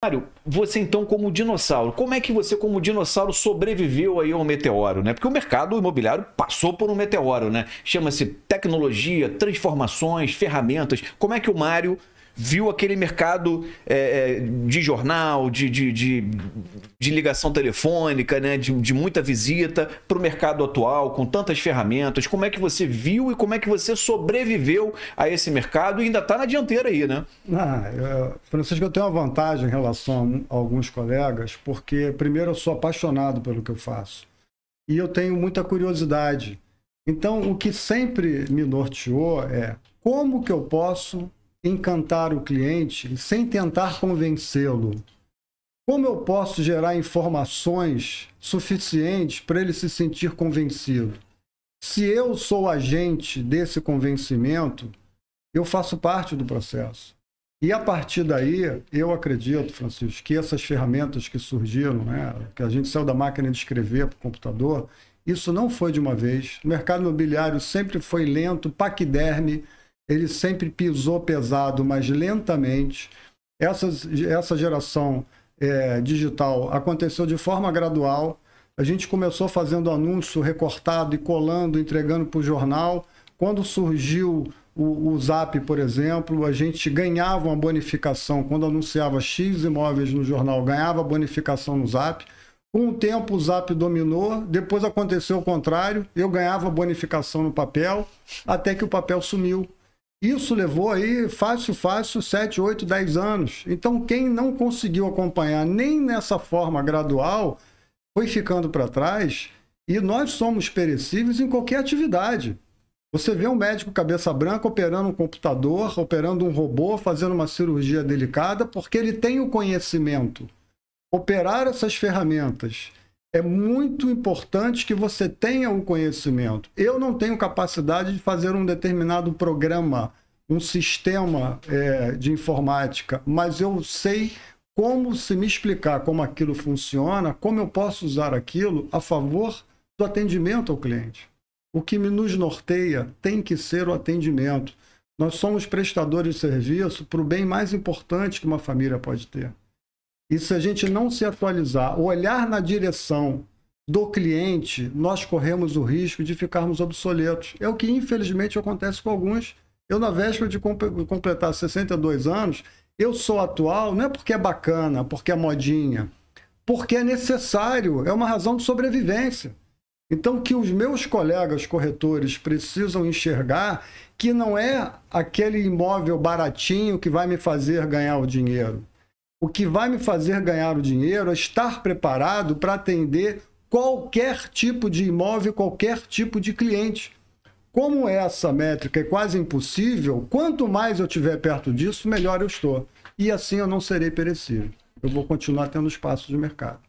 Mário, você então como dinossauro, como é que você como dinossauro sobreviveu aí ao meteoro, né? Porque o mercado imobiliário passou por um meteoro, né? Chama-se tecnologia, transformações, ferramentas. Como é que o Mário viu aquele mercado é, é, de jornal, de, de, de, de, ligação telefônica, né? de, de muita visita para o mercado atual, com tantas ferramentas. Como é que você viu e como é que você sobreviveu a esse mercado e ainda está na dianteira aí, né? Ah, eu, Francisco, eu tenho uma vantagem em relação a alguns colegas, porque, primeiro, eu sou apaixonado pelo que eu faço e eu tenho muita curiosidade. Então, o que sempre me norteou é como que eu posso encantar o cliente sem tentar convencê-lo? Como eu posso gerar informações suficientes para ele se sentir convencido? Se eu sou agente desse convencimento, eu faço parte do processo. E a partir daí, eu acredito, Francisco, que essas ferramentas que surgiram, né, que a gente saiu da máquina de escrever para o computador, isso não foi de uma vez. O mercado imobiliário sempre foi lento, paquiderme, ele sempre pisou pesado, mas lentamente. Essa essa geração é, digital aconteceu de forma gradual. A gente começou fazendo anúncio recortado e colando, entregando para o jornal. Quando surgiu o, o Zap, por exemplo, a gente ganhava uma bonificação. Quando anunciava X imóveis no jornal, ganhava bonificação no Zap. Com o tempo o Zap dominou, depois aconteceu o contrário, eu ganhava bonificação no papel, até que o papel sumiu. Isso levou aí fácil, fácil, 7, 8, 10 anos. Então, quem não conseguiu acompanhar nem nessa forma gradual foi ficando para trás. E nós somos perecíveis em qualquer atividade. Você vê um médico cabeça branca operando um computador, operando um robô, fazendo uma cirurgia delicada, porque ele tem o conhecimento. Operar essas ferramentas é muito importante que você tenha o um conhecimento. Eu não tenho capacidade de fazer um determinado programa, um sistema é, de informática, mas eu sei como se me explicar como aquilo funciona, como eu posso usar aquilo a favor do atendimento ao cliente. O que nos norteia tem que ser o atendimento. Nós somos prestadores de serviço para o bem mais importante que uma família pode ter. E se a gente não se atualizar, olhar na direção do cliente, nós corremos o risco de ficarmos obsoletos. É o que, infelizmente, acontece com alguns. Eu, na véspera de completar 62 anos, eu sou atual não é porque é bacana, porque é modinha, porque é necessário, é uma razão de sobrevivência. Então, que os meus colegas corretores precisam enxergar que não é aquele imóvel baratinho que vai me fazer ganhar o dinheiro. O que vai me fazer ganhar o dinheiro é estar preparado para atender qualquer tipo de imóvel, qualquer tipo de cliente. Como é essa métrica é quase impossível, quanto mais eu estiver perto disso, melhor eu estou. E assim eu não serei perecível. Eu vou continuar tendo espaço de mercado.